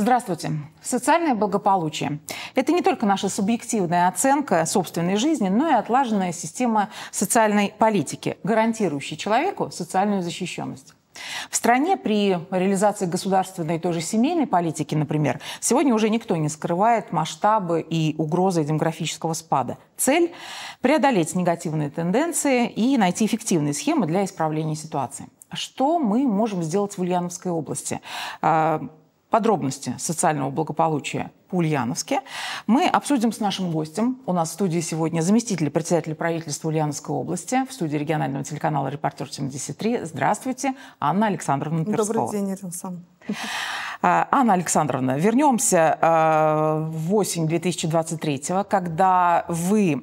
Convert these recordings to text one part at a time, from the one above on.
Здравствуйте. Социальное благополучие – это не только наша субъективная оценка собственной жизни, но и отлаженная система социальной политики, гарантирующая человеку социальную защищенность. В стране при реализации государственной и той семейной политики, например, сегодня уже никто не скрывает масштабы и угрозы демографического спада. Цель – преодолеть негативные тенденции и найти эффективные схемы для исправления ситуации. Что мы можем сделать в Ульяновской области? А, подробности социального благополучия по-ульяновски, мы обсудим с нашим гостем. У нас в студии сегодня заместитель председателя правительства Ульяновской области в студии регионального телеканала «Репортер 73». Здравствуйте, Анна Александровна Перскова. Добрый день, Ирина Александровна. А, Анна Александровна, вернемся а, в осень 2023 когда вы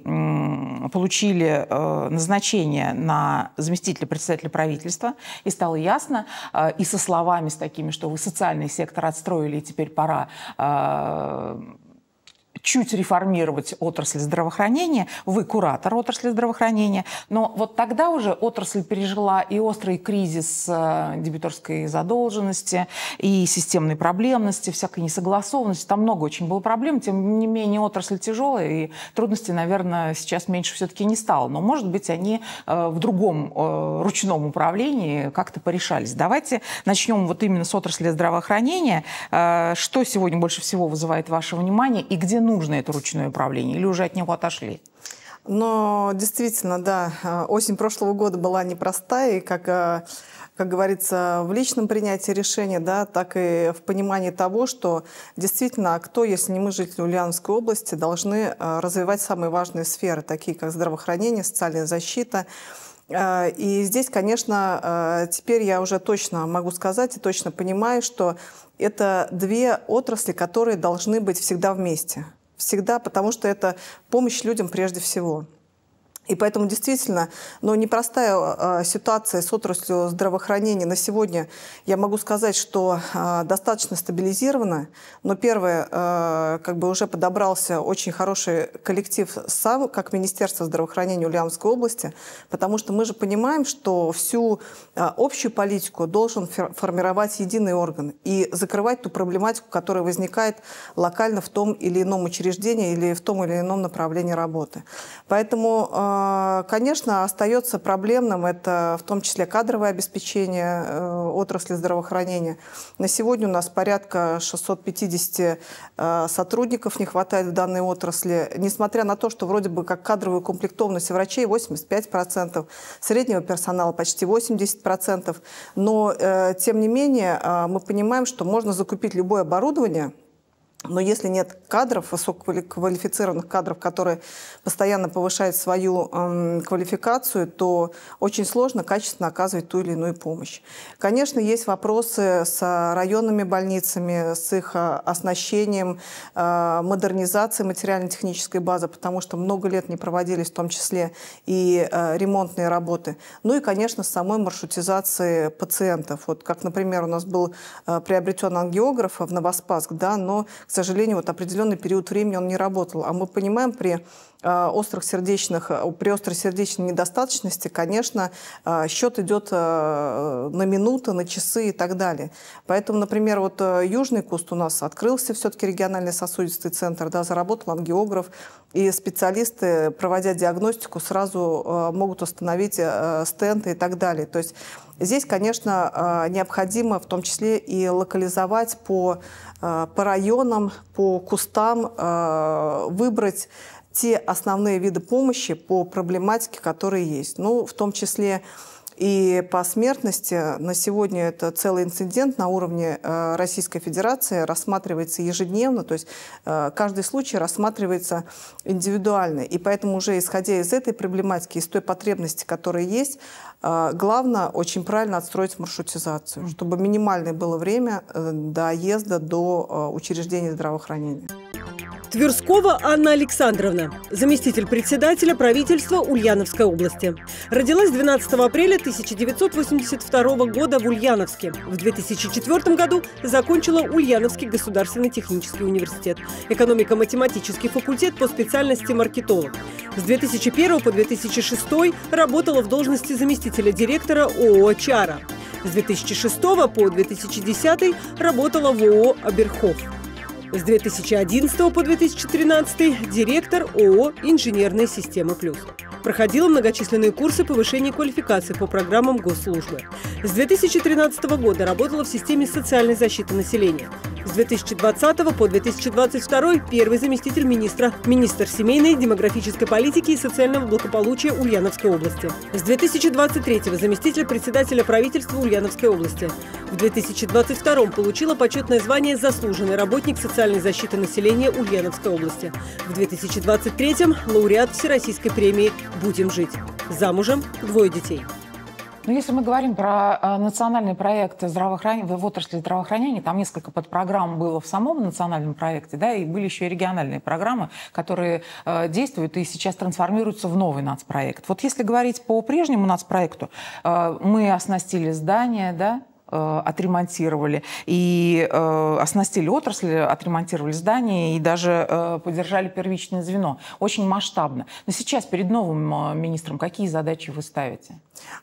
получили э, назначение на заместителя председателя правительства, и стало ясно, а, и со словами с такими, что вы социальный сектор отстроили, и теперь пора чуть реформировать отрасль здравоохранения, вы куратор отрасли здравоохранения, но вот тогда уже отрасль пережила и острый кризис э, дебиторской задолженности, и системной проблемности, всякой несогласованности, там много очень было проблем, тем не менее отрасль тяжелая, и трудностей, наверное, сейчас меньше все-таки не стало, но, может быть, они э, в другом э, ручном управлении как-то порешались. Давайте начнем вот именно с отрасли здравоохранения. Что сегодня больше всего вызывает ваше внимание и где нужно нужно это ручное управление, или уже от него отошли? Но действительно, да, э, осень прошлого года была непростая, и как э, как говорится, в личном принятии решения, да, так и в понимании того, что действительно, а кто, если не мы, жители Ульяновской области, должны э, развивать самые важные сферы, такие как здравоохранение, социальная защита, и здесь, конечно, теперь я уже точно могу сказать и точно понимаю, что это две отрасли, которые должны быть всегда вместе всегда, потому что это помощь людям прежде всего. И поэтому действительно, ну, непростая э, ситуация с отраслью здравоохранения на сегодня, я могу сказать, что э, достаточно стабилизирована. Но первое, э, как бы уже подобрался очень хороший коллектив сам, как Министерство здравоохранения Ульяновской области, потому что мы же понимаем, что всю э, общую политику должен фер- формировать единый орган и закрывать ту проблематику, которая возникает локально в том или ином учреждении или в том или ином направлении работы. Поэтому э, а, конечно, остается проблемным это в том числе кадровое обеспечение э, отрасли здравоохранения. На сегодня у нас порядка 650 э, сотрудников не хватает в данной отрасли, несмотря на то, что вроде бы как кадровую комплектованность врачей 85%, среднего персонала почти 80%, но э, тем не менее мы понимаем, что можно закупить любое оборудование – но если нет кадров, высококвалифицированных кадров, которые постоянно повышают свою э, квалификацию, то очень сложно качественно оказывать ту или иную помощь. Конечно, есть вопросы с районными больницами, с их э, оснащением, э, модернизацией материально-технической базы, потому что много лет не проводились в том числе и э, ремонтные работы. Ну и, конечно, с самой маршрутизацией пациентов. Вот как, например, у нас был э, приобретен ангиограф в Новоспаск, да, но к сожалению, вот определенный период времени он не работал. А мы понимаем, при э, острых сердечных, э, при острой сердечной недостаточности, конечно, э, счет идет на минуты, на часы и так далее. Поэтому, например, вот южный куст у нас открылся все-таки региональный сосудистый центр, да, заработал ангиограф, и специалисты, проводя диагностику, сразу могут установить стенты и так далее. То есть Здесь, конечно, а, необходимо в том числе и локализовать по, а, по районам, по кустам, а, выбрать те основные виды помощи по проблематике, которые есть. Ну, в том числе и по смертности на сегодня это целый инцидент на уровне э, Российской Федерации рассматривается ежедневно, то есть э, каждый случай рассматривается индивидуально. И поэтому уже исходя из этой проблематики, из той потребности, которая есть, э, главное очень правильно отстроить маршрутизацию, чтобы минимальное было время доезда до учреждения здравоохранения. Тверскова Анна Александровна, заместитель председателя правительства Ульяновской области. Родилась 12 апреля 1982 года в Ульяновске. В 2004 году закончила Ульяновский государственный технический университет, экономико-математический факультет по специальности маркетолог. С 2001 по 2006 работала в должности заместителя директора ООО «Чара». С 2006 по 2010 работала в ООО «Оберхов». С 2011 по 2013 директор ООО «Инженерные системы плюс». проходил многочисленные курсы повышения квалификации по программам госслужбы. С 2013 года работала в системе социальной защиты населения. С 2020 по 2022 первый заместитель министра, министр семейной, демографической политики и социального благополучия Ульяновской области. С 2023 заместитель председателя правительства Ульяновской области. В 2022 получила почетное звание «Заслуженный работник социальной защиты населения Ульяновской области». В 2023 лауреат Всероссийской премии «Будем жить». Замужем, двое детей. Но ну, если мы говорим про э, национальный проект здравоохранения, в отрасли здравоохранения, там несколько подпрограмм было в самом национальном проекте, да, и были еще и региональные программы, которые э, действуют и сейчас трансформируются в новый нацпроект. Вот если говорить по прежнему нацпроекту, э, мы оснастили здание, да, Э, отремонтировали и э, оснастили отрасль, отремонтировали здание и даже э, поддержали первичное звено. Очень масштабно. Но сейчас перед новым министром какие задачи вы ставите?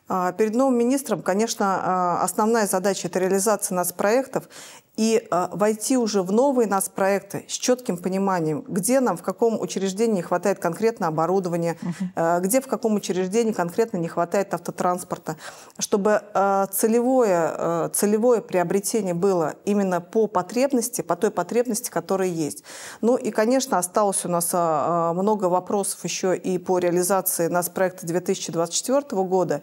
А, перед новым министром, конечно, а, основная задача – это реализация нас проектов и э, войти уже в новые нас проекты с четким пониманием, где нам в каком учреждении не хватает конкретно оборудования, э, где в каком учреждении конкретно не хватает автотранспорта, чтобы э, целевое, э, целевое приобретение было именно по потребности, по той потребности, которая есть. Ну и, конечно, осталось у нас э, много вопросов еще и по реализации нас проекта 2024 года.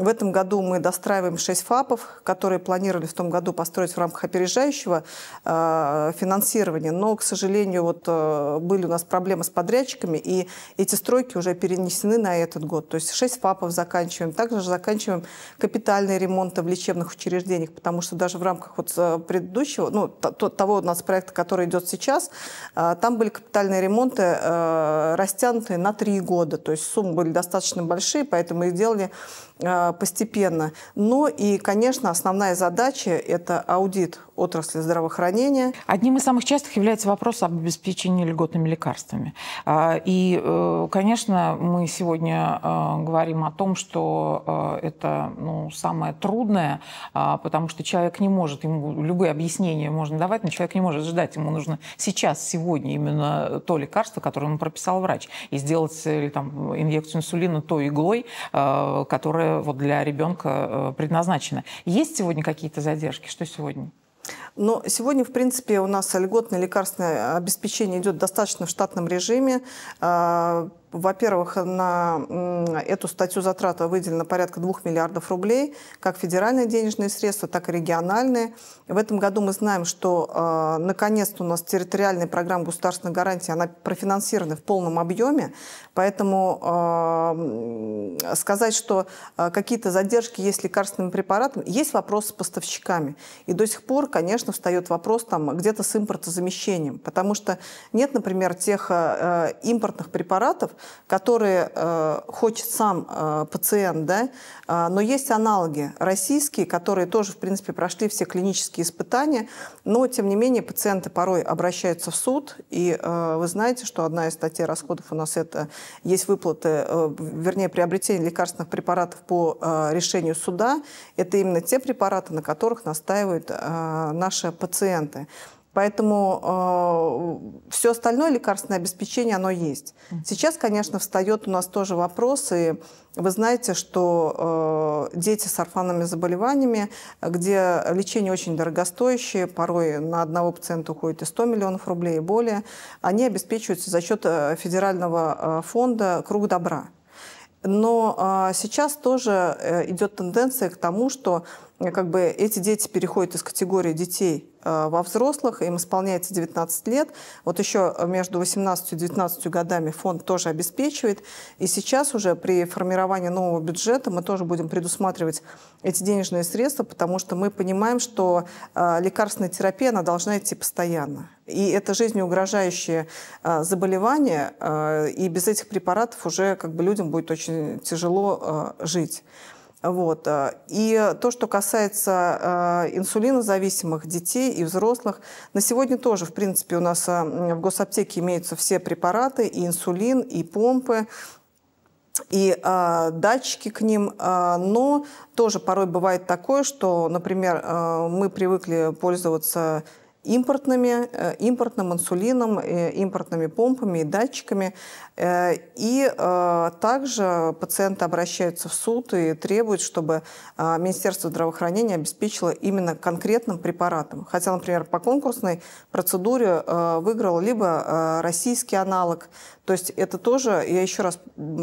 В этом году мы достраиваем 6 ФАПов, которые планировали в том году построить в рамках опережающего э, финансирования. Но, к сожалению, вот, э, были у нас проблемы с подрядчиками, и эти стройки уже перенесены на этот год. То есть 6 ФАПов заканчиваем. Также же заканчиваем капитальные ремонты в лечебных учреждениях, потому что даже в рамках вот э, предыдущего, ну, того у нас проекта, который идет сейчас, э, там были капитальные ремонты э, растянутые на 3 года. То есть суммы были достаточно большие, поэтому их делали а, постепенно. Но и, конечно, основная задача – это аудит отрасли здравоохранения. Одним из самых частых является вопрос об обеспечении льготными лекарствами. А, и, э, конечно, мы сегодня э, говорим о том, что э, это ну, самое трудное, а, потому что человек не может, ему любые объяснения можно давать, но человек не может ждать, ему нужно сейчас, сегодня именно то лекарство, которое ему прописал врач, и сделать или, там, инъекцию инсулина той иглой, которая Э, вот для ребенка э, предназначены. Есть сегодня какие-то задержки? Что сегодня? Но ну, сегодня, в принципе, у нас льготное лекарственное обеспечение идет достаточно в штатном режиме. А, во-первых, на эту статью затрат выделено порядка 2 миллиардов рублей, как федеральные денежные средства, так и региональные. В этом году мы знаем, что э, наконец-то у нас территориальная программа государственной гарантии, она профинансирована в полном объеме, поэтому э, сказать, что э, какие-то задержки есть лекарственными препаратами, есть вопрос с поставщиками. И до сих пор, конечно, встает вопрос там где-то с импортозамещением, потому что нет, например, тех э, импортных препаратов, которые э, хочет сам э, пациент, да, э, но есть аналоги российские, которые тоже, в принципе, прошли все клинические испытания, но, тем не менее, пациенты порой обращаются в суд, и э, вы знаете, что одна из статей расходов у нас это есть выплаты, э, вернее, приобретение лекарственных препаратов по э, решению суда, это именно те препараты, на которых настаивают э, наши пациенты. Поэтому э, все остальное лекарственное обеспечение, оно есть. Сейчас, конечно, встает у нас тоже вопрос, и вы знаете, что э, дети с орфанными заболеваниями, где лечение очень дорогостоящее, порой на одного пациента уходит и 100 миллионов рублей и более, они обеспечиваются за счет э, федерального э, фонда «Круг добра». Но э, сейчас тоже э, идет тенденция к тому, что Э, как бы эти дети переходят из категории детей э, во взрослых, им исполняется 19 лет. Вот еще между 18 и 19 годами фонд тоже обеспечивает. И сейчас уже при формировании нового бюджета мы тоже будем предусматривать эти денежные средства, потому что мы понимаем, что э, лекарственная терапия, она должна идти постоянно. И это жизнеугрожающие заболевания, и без этих препаратов уже как бы людям будет очень тяжело жить. Вот. Э, и то, что касается э, инсулинозависимых детей и взрослых, на сегодня тоже, в принципе, у нас э, в госаптеке имеются все препараты, и инсулин, и помпы, и э, датчики к ним, э, но тоже порой бывает такое, что, например, э, мы привыкли пользоваться импортными, э, импортным инсулином, э, импортными помпами и датчиками. Э, и также пациенты обращаются в суд и требуют, чтобы Министерство здравоохранения обеспечило именно конкретным препаратом. Хотя, например, по конкурсной процедуре выиграл либо российский аналог то есть это тоже, я еще раз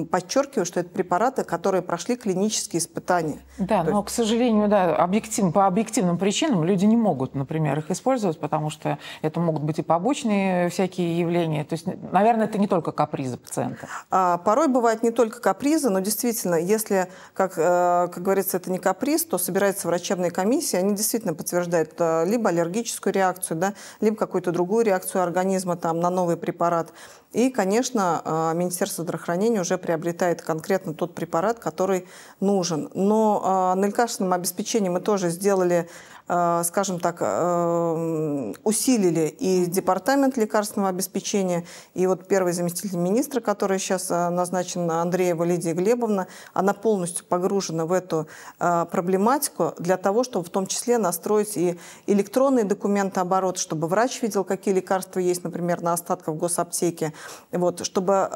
подчеркиваю, что это препараты, которые прошли клинические испытания. Да, То но, есть... к сожалению, да, объектив, по объективным причинам люди не могут, например, их использовать, потому что это могут быть и побочные всякие явления. То есть, наверное, это не только капризы пациента. А, порой бывает не только капризы, но действительно, если, как, э, как говорится, это не каприз, то собирается врачебная комиссия, они действительно подтверждают э, либо аллергическую реакцию, да, либо какую-то другую реакцию организма там, на новый препарат. И, конечно, а, Министерство здравоохранения уже приобретает конкретно тот препарат, который нужен. Но а, на лекарственном обеспечении мы тоже сделали Э, скажем так, э, усилили и департамент лекарственного обеспечения, и вот первый заместитель министра, который сейчас э, назначен Андреева Лидия Глебовна, она полностью погружена в эту проблематику для того, чтобы в том числе настроить и электронный документооборот, чтобы врач видел, какие лекарства есть, например, на остатках в госаптеке, вот, чтобы,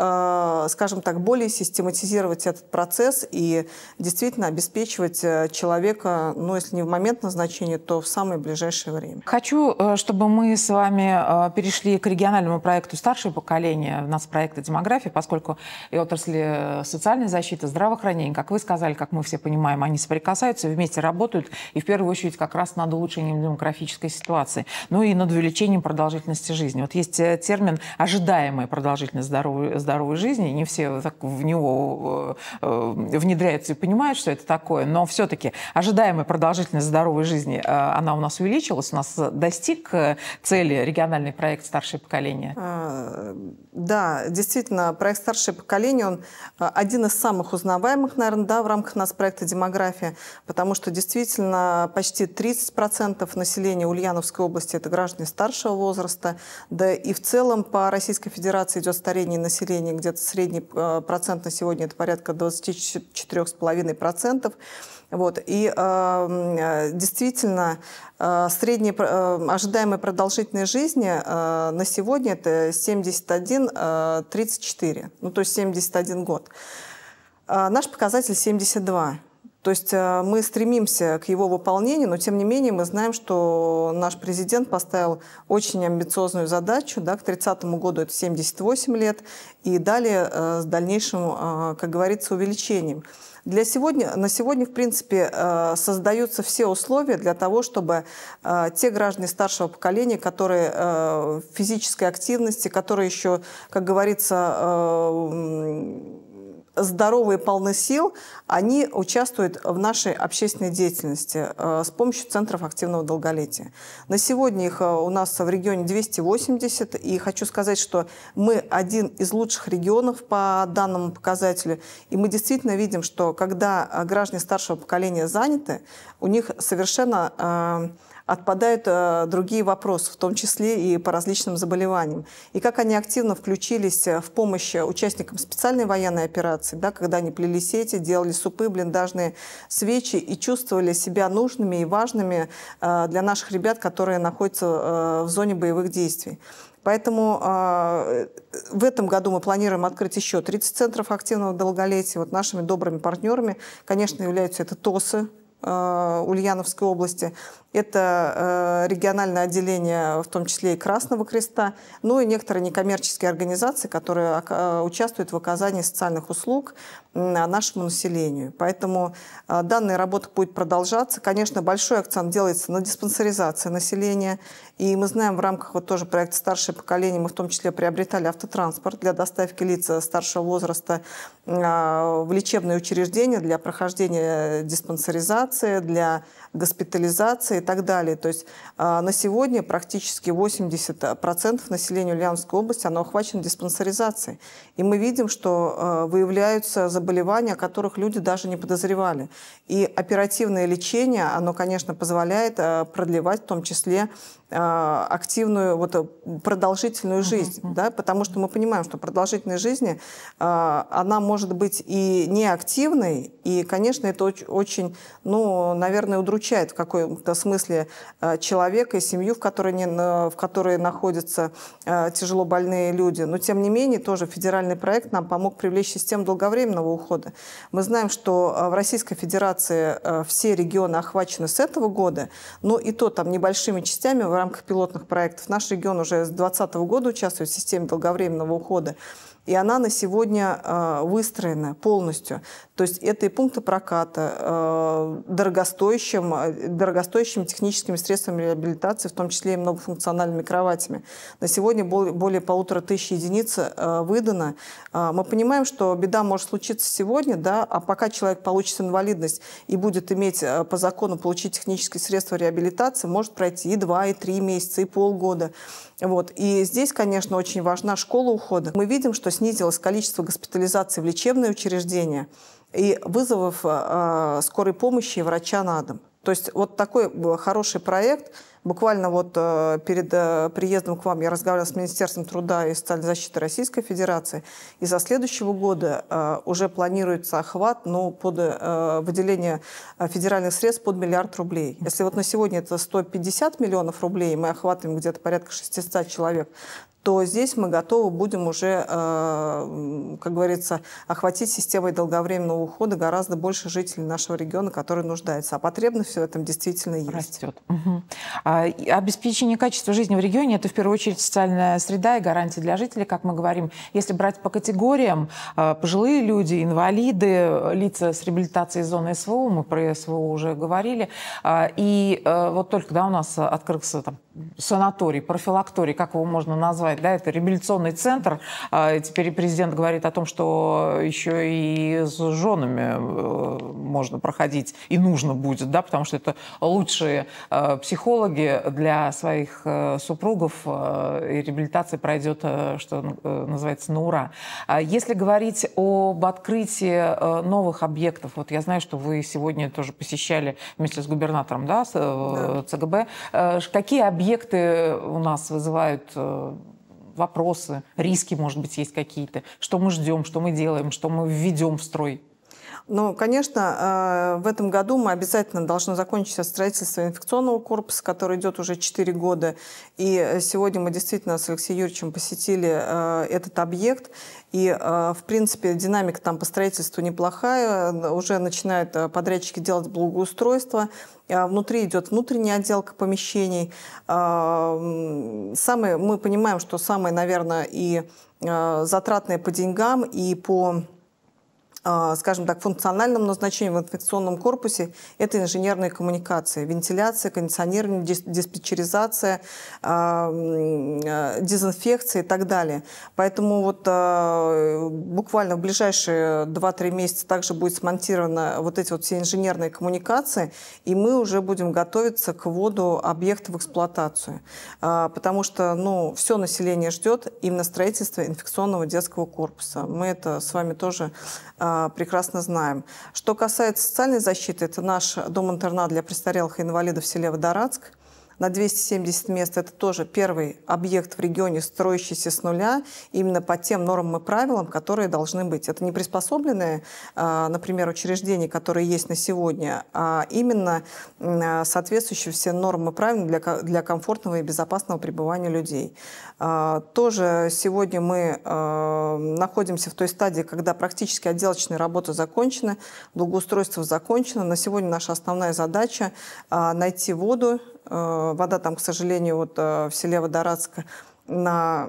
скажем так, более систематизировать этот процесс и действительно обеспечивать человека, ну, если не в момент назначения, то в самое ближайшее время. Хочу, э, чтобы мы с вами э, перешли к региональному проекту «Старшее поколение» в нас проекта «Демография», поскольку и отрасли э, социальной защиты, здравоохранения, как вы сказали, как мы все понимаем, они соприкасаются, вместе работают, и в первую очередь как раз над улучшением демографической ситуации, ну и над увеличением продолжительности жизни. Вот есть термин «ожидаемая продолжительность здоровой, здоровой жизни», не все так в него внедряются и понимают, что это такое, но все-таки ожидаемая продолжительность здоровой жизни Э, она у нас увеличилась, у нас э, достиг э, цели региональный проект «Старшее поколение». А, да, действительно, проект «Старшее поколение», он один из самых узнаваемых, наверное, да, в рамках нас проекта «Демография», потому что действительно почти 30% населения Ульяновской области – это граждане старшего возраста, да и в целом по Российской Федерации идет старение населения, где-то средний процент на сегодня – это порядка 24,5%. Вот. И эм, э, действительно, э, средняя э, ожидаемая продолжительность жизни э, на сегодня это 71-34, э, ну то есть 71 год. Э, наш показатель 72. То есть э, мы стремимся к его выполнению, но тем не менее мы знаем, что наш президент поставил очень амбициозную задачу. Да, к 30 году это 78 лет и далее э, с дальнейшим, как говорится, увеличением. Для сегодня, на сегодня, в принципе, э, создаются все условия для того, чтобы э, те граждане старшего поколения, которые э, в физической активности, которые еще, как говорится, здоровые, полны сил, они участвуют в нашей общественной деятельности э, с помощью центров активного долголетия. На сегодня их э, у нас в регионе 280, и хочу сказать, что мы один из лучших регионов по данному показателю, и мы действительно видим, что когда э, граждане старшего поколения заняты, у них совершенно... Э, отпадают э, другие вопросы, в том числе и по различным заболеваниям. И как они активно включились э, в помощь участникам специальной военной операции, да, когда они плели сети, делали супы, блиндажные свечи и чувствовали себя нужными и важными э, для наших ребят, которые находятся в зоне боевых действий. Поэтому э, в этом году мы планируем открыть еще 30 центров активного долголетия. Вот нашими добрыми партнерами, конечно, являются это ТОСы э, Ульяновской области, это э, региональное отделение, в том числе и Красного Креста, ну и некоторые некоммерческие организации, которые э, участвуют в оказании социальных услуг нашему населению. Поэтому э, данная работа будет продолжаться. Конечно, большой акцент делается на диспансеризации населения. И мы знаем, в рамках вот тоже проекта «Старшее поколение» мы в том числе приобретали автотранспорт для доставки лиц старшего возраста а, в лечебные учреждения для прохождения диспансеризации, для госпитализации и так далее. То есть а, на сегодня практически 80% населения Ульяновской области оно охвачено диспансеризацией. И мы видим, что а, выявляются заболевания, о которых люди даже не подозревали. И оперативное лечение, оно, конечно, позволяет а, продлевать в том числе а, активную вот, э, продолжительную жизнь, uh-huh. да, потому что мы понимаем, что продолжительность жизни, а, она может быть и неактивной, и, конечно, это очень, ну, наверное, удручает в каком-то смысле а, человека и семью, в которой, не, в которой находятся тяжело больные люди. Но, тем не менее, тоже федеральный проект нам помог привлечь систему долговременного ухода. Мы знаем, что в Российской Федерации все регионы охвачены с этого года, но и то там небольшими частями в рамках пилотных проектов. Наш регион уже с 2020 года участвует в системе долговременного ухода и она на сегодня э, выстроена полностью. То есть это и пункты проката, э, дорогостоящим, э, дорогостоящими техническими средствами реабилитации, в том числе и многофункциональными кроватями. На сегодня более полутора тысяч единиц выдано. Мы понимаем, что беда может случиться сегодня, да, а пока человек получит инвалидность и будет иметь по закону получить технические средства реабилитации, может пройти и два, и три месяца, и полгода. Вот. И здесь, конечно, очень важна школа ухода. Мы видим, что снизилось количество госпитализаций в лечебные учреждения и вызовов э, э скорой помощи и врача на дом. То есть вот такой хороший проект. Буквально вот э, перед э, приездом к вам я разговаривала с Министерством труда и социальной защиты Российской Федерации. И со следующего года э, уже планируется охват ну, под выделение федеральных средств под миллиард рублей. Если вот на сегодня это 150 миллионов рублей, мы охватываем где-то порядка 600 человек, то здесь мы готовы будем уже, э, как говорится, охватить системой долговременного ухода гораздо больше жителей нашего региона, которые нуждаются. А потребность в этом действительно есть. Растет. Угу. А, обеспечение качества жизни в регионе – это в первую очередь социальная среда и гарантии для жителей, как мы говорим. Если брать по категориям, а, пожилые люди, инвалиды, лица с реабилитацией зоны СВО, мы про СВО уже говорили, а, и э, вот только да, у нас открылся там, санаторий, профилакторий, как его можно назвать, да, это реабилитационный центр. А теперь президент говорит о том, что еще и с женами э, можно проходить и нужно будет, да, потому что это лучшие э, психологи для своих э, супругов, и реабилитация пройдет, что называется, на ура. А если говорить об открытии новых объектов, вот я знаю, что вы сегодня тоже посещали вместе с губернатором, да, с, ЦГБ, какие объекты проекты у нас вызывают э, вопросы, риски, может быть, есть какие-то, что мы ждем, что мы делаем, что мы введем в строй ну, конечно, э, в этом году мы обязательно должны закончить строительство инфекционного корпуса, который идет уже 4 года. И сегодня мы действительно с Алексеем Юрьевичем посетили э, этот объект. И, э, в принципе, динамика там по строительству неплохая. Уже начинают подрядчики делать благоустройство. Внутри идет внутренняя отделка помещений. Самые, мы понимаем, что самые, наверное, и затратные по деньгам, и по а, скажем так, функциональном назначении в инфекционном корпусе – это инженерные коммуникации, вентиляция, кондиционирование, диспетчеризация, а, дезинфекция и так далее. Поэтому вот а, буквально в ближайшие 2-3 месяца также будет смонтированы вот эти вот все инженерные коммуникации, и мы уже будем готовиться к вводу объекта в эксплуатацию, потому что ну, все население ждет именно строительства инфекционного детского корпуса. Мы это с вами тоже э, а, прекрасно знаем. Что касается социальной защиты, это наш дом-интернат для престарелых и инвалидов в селе Водорадск на 270 мест. Это тоже первый объект в регионе, строящийся с нуля, именно по тем нормам и правилам, которые должны быть. Это не приспособленные, а, например, учреждения, которые есть на сегодня, а именно а, соответствующие все нормы и правила для, для комфортного и безопасного пребывания людей. А, тоже сегодня мы находимся в той стадии, когда практически отделочные работы закончены, благоустройство закончено. На сегодня наша основная задача найти воду, Э, вода там, к сожалению, вот э, в селе Водорадск на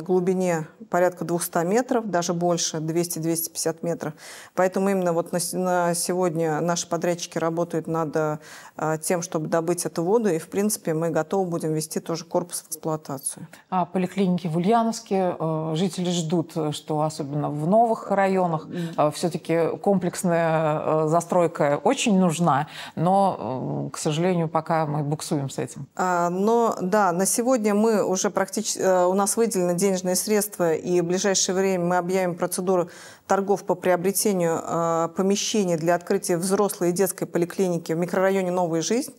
глубине порядка 200 метров, даже больше, 200-250 метров. Поэтому именно вот на, на сегодня наши подрядчики работают над э, тем, чтобы добыть эту воду, и, в принципе, мы готовы будем вести тоже корпус в эксплуатацию. А поликлиники в Ульяновске э, жители ждут, что особенно в новых районах э, все-таки комплексная застройка очень нужна, но, к сожалению, пока мы буксуем с этим. А, но, да, на сегодня мы уже практически Э, у нас выделены денежные средства, и в ближайшее время мы объявим процедуру торгов по приобретению э, помещений для открытия взрослой и детской поликлиники в микрорайоне «Новая жизнь».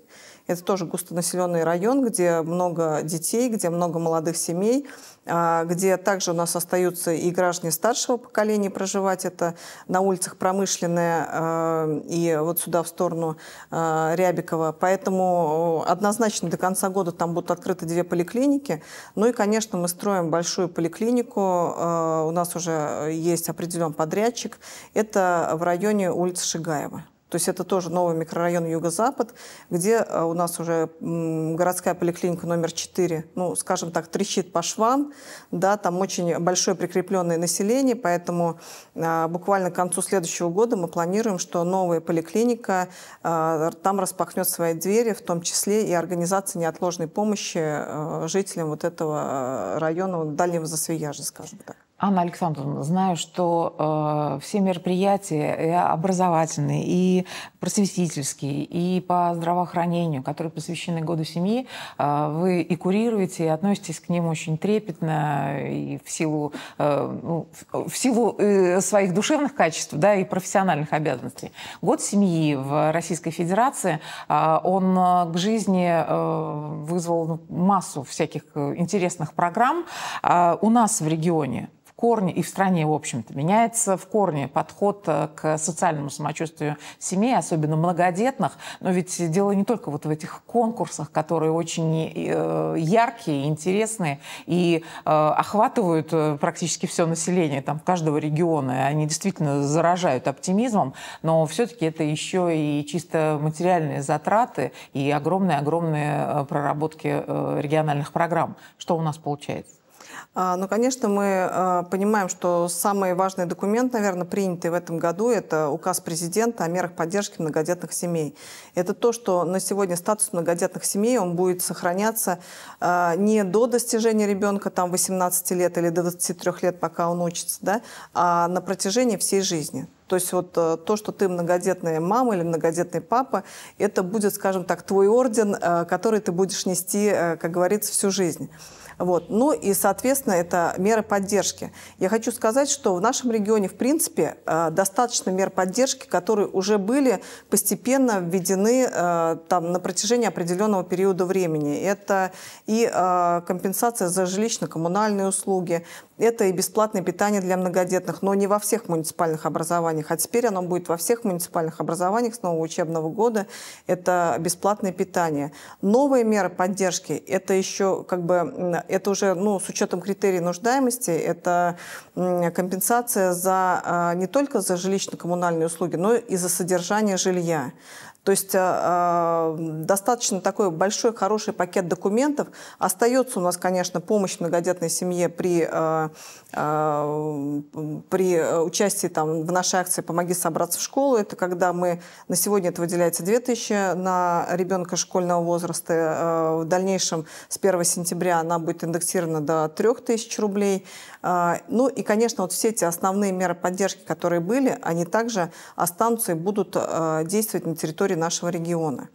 Это тоже густонаселенный район, где много детей, где много молодых семей, а, где также у нас остаются и граждане старшего поколения проживать. Это на улицах Промышленная а, и вот сюда в сторону а, Рябикова. Поэтому однозначно до конца года там будут открыты две поликлиники. Ну и, конечно, мы строим большую поликлинику. У нас уже есть определен подрядчик. Это в районе улицы Шигаева. То есть это тоже новый микрорайон Юго-Запад, где э, у нас уже городская поликлиника номер 4, ну, скажем так, трещит по швам, да, там очень большое прикрепленное население, поэтому э, буквально к концу следующего года мы планируем, что новая поликлиника э, там распахнет свои двери, в том числе и организация неотложной помощи жителям вот этого района, дальнего Засвияжа, скажем так. Анна Александровна, знаю, что э, все мероприятия и образовательные, и просветительские, и по здравоохранению, которые посвящены Году семьи, э, вы и курируете, и относитесь к ним очень трепетно, и в силу, э, ну, в, в силу э, своих душевных качеств да, и профессиональных обязанностей. Год семьи в Российской Федерации, э, он э, к жизни э, вызвал ну, массу всяких э, интересных программ э, у нас в регионе корне и в стране, в общем-то, меняется в корне подход э, к социальному самочувствию семей, особенно многодетных. Но ведь дело не только вот в этих конкурсах, которые очень э, яркие, интересные и э, охватывают практически все население там, каждого региона. Они действительно заражают оптимизмом, но все-таки это еще и чисто материальные затраты и огромные-огромные проработки региональных программ. Что у нас получается? А, Но, ну, конечно, мы а, понимаем, что самый важный документ, наверное, принятый в этом году, это указ президента о мерах поддержки многодетных семей. Это то, что на сегодня статус многодетных семей, он будет сохраняться а, не до достижения ребенка там 18 лет или до 23 лет, пока он учится, да, а на протяжении всей жизни. То есть вот э, то, что ты многодетная мама или многодетный папа, это будет, скажем так, твой орден, э, который ты будешь нести, э, как говорится, всю жизнь. Вот. Ну и, соответственно, это меры поддержки. Я хочу сказать, что в нашем регионе, в принципе, э, достаточно мер поддержки, которые уже были постепенно введены э, там, на протяжении определенного периода времени. Это и э, компенсация за жилищно-коммунальные услуги, это и бесплатное питание для многодетных, но не во всех муниципальных образованиях. А теперь оно будет во всех муниципальных образованиях с нового учебного года. Это бесплатное питание. Новые меры поддержки – это еще как бы это уже ну, с учетом критерий нуждаемости, это компенсация за, а, не только за жилищно-коммунальные услуги, но и за содержание жилья. То есть э, э, достаточно такой большой, хороший пакет документов. Остается у нас, конечно, помощь многодетной семье при, э, э, при участии там, в нашей акции «Помоги собраться в школу». Это когда мы на сегодня это выделяется 2000 на ребенка школьного возраста. Э, в дальнейшем с 1 сентября она будет индексирована до 3000 рублей. А, ну и, конечно, вот все эти основные меры поддержки, которые были, они также останутся и будут а, действовать на территории нашего региона.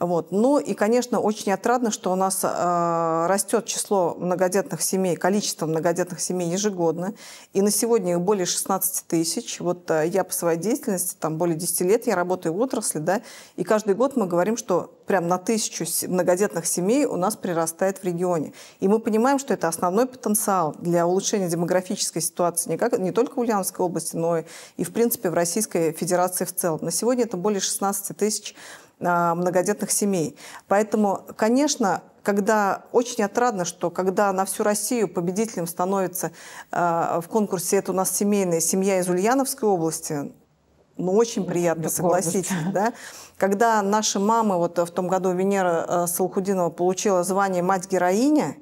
Вот. Ну и, конечно, очень отрадно, что у нас э, растет число многодетных семей, количество многодетных семей ежегодно. И на сегодня их более 16 тысяч. Вот э, я по своей деятельности, там более 10 лет я работаю в отрасли, да, и каждый год мы говорим, что прям на тысячу многодетных семей у нас прирастает в регионе. И мы понимаем, что это основной потенциал для улучшения демографической ситуации не, как, не только в Ульяновской области, но и, и, в принципе, в Российской Федерации в целом. На сегодня это более 16 тысяч а, многодетных семей. Поэтому, конечно, когда очень отрадно, что когда на всю Россию победителем становится а, в конкурсе «Это у нас семейная семья из Ульяновской области», ну, очень приятно, согласитесь, да? Когда наши мамы, вот э, в том году Венера э, Салхудинова получила звание «Мать-героиня»,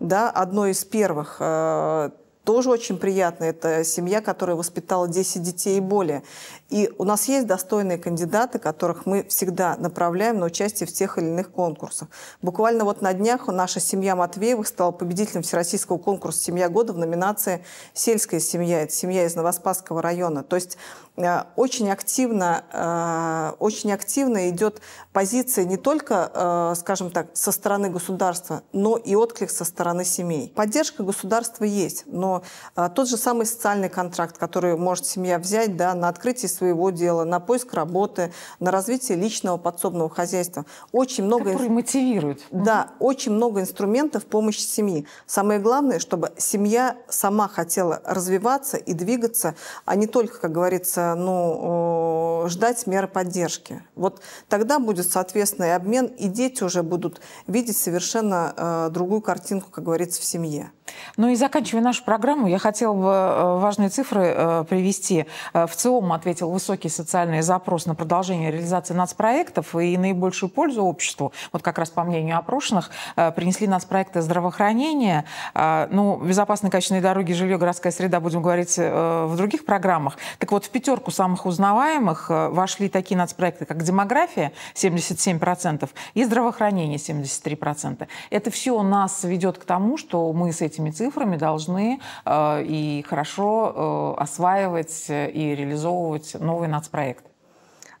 да, одной из первых э, тоже очень приятно. Это семья, которая воспитала 10 детей и более. И у нас есть достойные кандидаты, которых мы всегда направляем на участие в тех или иных конкурсах. Буквально вот на днях наша семья Матвеевых стала победителем Всероссийского конкурса «Семья года» в номинации «Сельская семья». Это семья из Новоспасского района. То есть э, очень активно, э, очень активно идет позиция не только, э, скажем так, со стороны государства, но и отклик со стороны семей. Поддержка государства есть, но а, тот же самый социальный контракт, который может семья взять да, на открытие своего дела, на поиск работы, на развитие личного подсобного хозяйства. Очень много... Который мотивирует. Да, угу. очень много инструментов помощи семьи. Самое главное, чтобы семья сама хотела развиваться и двигаться, а не только, как говорится, ну, ждать меры поддержки. Вот тогда будет, соответственно, обмен, и дети уже будут видеть совершенно э, другую картинку, как говорится, в семье. Ну и заканчивая нашу программу, я хотела бы э, важные цифры э, привести. Э, в ЦИОМ ответил высокий социальный запрос на продолжение реализации нацпроектов и наибольшую пользу обществу, вот как раз по мнению опрошенных, принесли нацпроекты здравоохранения. Ну, безопасные качественные дороги, жилье, городская среда, будем говорить в других программах. Так вот, в пятерку самых узнаваемых вошли такие нацпроекты, как демография 77% и здравоохранение 73%. Это все нас ведет к тому, что мы с этим этими цифрами должны э, и хорошо э, осваивать э, и реализовывать новый нацпроект.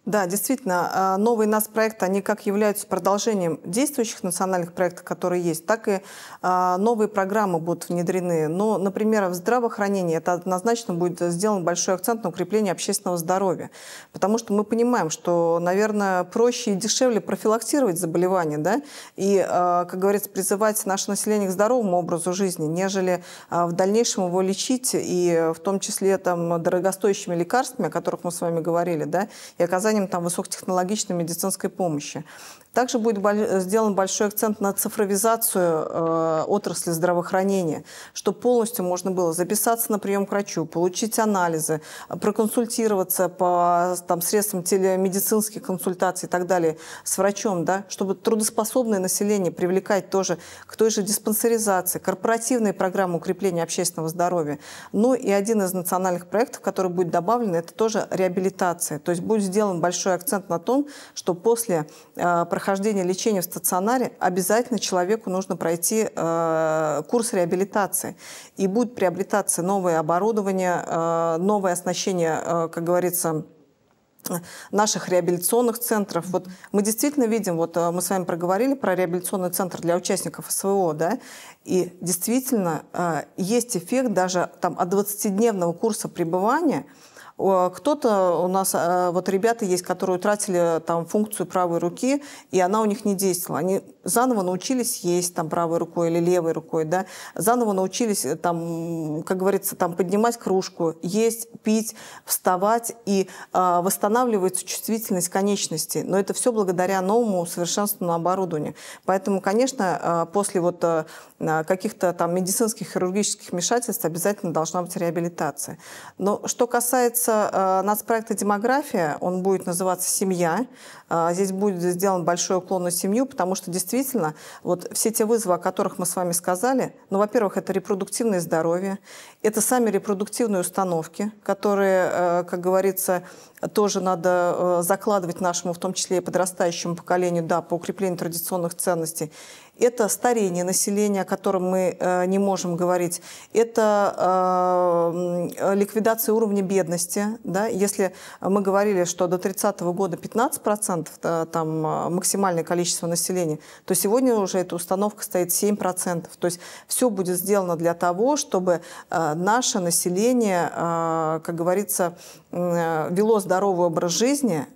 Да, действительно, а, новые нас проекты, они как являются продолжением действующих национальных проектов, которые есть, так и а, новые программы будут внедрены. Но, например, в здравоохранении это однозначно будет сделан большой акцент на укрепление общественного здоровья, потому что мы понимаем, что, наверное, проще и дешевле профилактировать заболевания, да, и, а, как говорится, призывать наше население к здоровому образу жизни, нежели в дальнейшем его лечить, и в том числе там дорогостоящими лекарствами, о которых мы с вами говорили, да, и оказание оказанием там, высокотехнологичной медицинской помощи. Также будет э, сделан большой акцент на цифровизацию э, отрасли здравоохранения, чтобы полностью можно было записаться на прием к врачу, получить анализы, проконсультироваться по там, средствам телемедицинских консультаций и так далее с врачом, да, чтобы трудоспособное население привлекать тоже к той же диспансеризации, корпоративные программы укрепления общественного здоровья. Ну и один из национальных проектов, который будет добавлен, это тоже реабилитация. То есть будет сделан большой акцент на том, что после э, прохождения лечения в стационаре обязательно человеку нужно пройти э, курс реабилитации. И будет приобретаться новое оборудование, э, новое оснащение, э, как говорится, наших реабилитационных центров. Вот мы действительно видим, вот э, мы с вами проговорили про реабилитационный центр для участников СВО, да, и действительно э, есть эффект даже там от 20-дневного курса пребывания – кто-то у нас, э, вот ребята есть, которые утратили э, там функцию правой руки, и она у них не действовала. Они заново научились есть там правой рукой или левой рукой, да, заново научились э, там, как говорится, там поднимать кружку, есть, пить, вставать и э, а, восстанавливается чувствительность конечностей. Но это все благодаря новому усовершенствованному оборудованию. Поэтому, конечно, э, после вот э, а, каких-то там медицинских, хирургических вмешательств обязательно должна быть реабилитация. Но что касается э, нас проекта «Демография», он будет называться «Семья». Э, здесь будет сделан большой уклон на семью, потому что действительно действительно, вот все те вызовы, о которых мы с вами сказали, ну, во-первых, это репродуктивное здоровье, это сами репродуктивные установки, которые, э, как говорится, тоже надо э, закладывать нашему, в том числе и подрастающему поколению, да, по укреплению традиционных ценностей. Это старение населения, о котором мы э, не можем говорить. Это э, ликвидация уровня бедности. Да? Если мы говорили, что до 30 -го года 15% там э, максимальное количество населения, то сегодня уже эта установка стоит 7%. То есть все будет сделано для того, чтобы наше население, как говорится, вело здоровый образ жизни,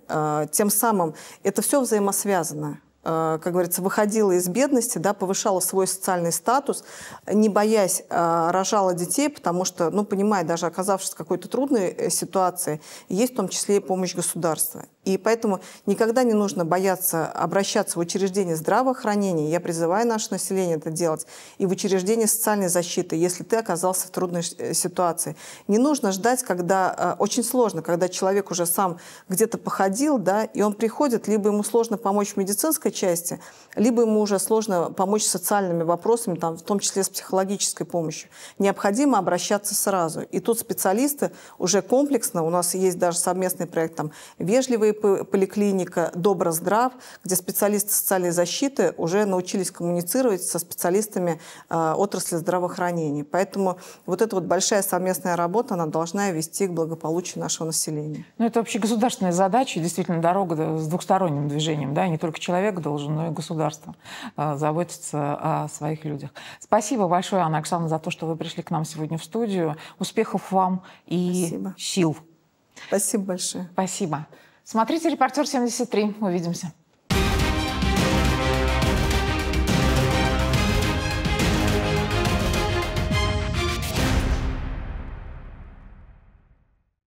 тем самым это все взаимосвязано. Э, как говорится, выходила из бедности, да, повышала свой социальный статус, не боясь э, рожала детей, потому что, ну, понимая, даже оказавшись в какой-то трудной э, ситуации, есть в том числе и помощь государства. И поэтому никогда не нужно бояться обращаться в учреждение здравоохранения. Я призываю наше население это делать. И в учреждение социальной защиты, если ты оказался в трудной э, ситуации. Не нужно ждать, когда... Э, очень сложно, когда человек уже сам где-то походил, да, и он приходит, либо ему сложно помочь в медицинской части, либо ему уже сложно помочь социальными вопросами, там, в том числе с психологической помощью. Необходимо обращаться сразу. И тут специалисты уже комплексно, у нас есть даже совместный проект там «Вежливые поликлиника Доброздрав, где специалисты социальной защиты уже научились коммуницировать со специалистами а, отрасли здравоохранения. Поэтому вот эта вот большая совместная работа, она должна вести к благополучию нашего населения. Ну, это вообще государственная задача, действительно, дорога с двухсторонним движением, да, не только человек должен, но и государство а, заботиться о своих людях. Спасибо большое, Анна Оксана, за то, что вы пришли к нам сегодня в студию. Успехов вам и Спасибо. сил. Спасибо большое. Спасибо. Смотрите «Репортер 73». Увидимся.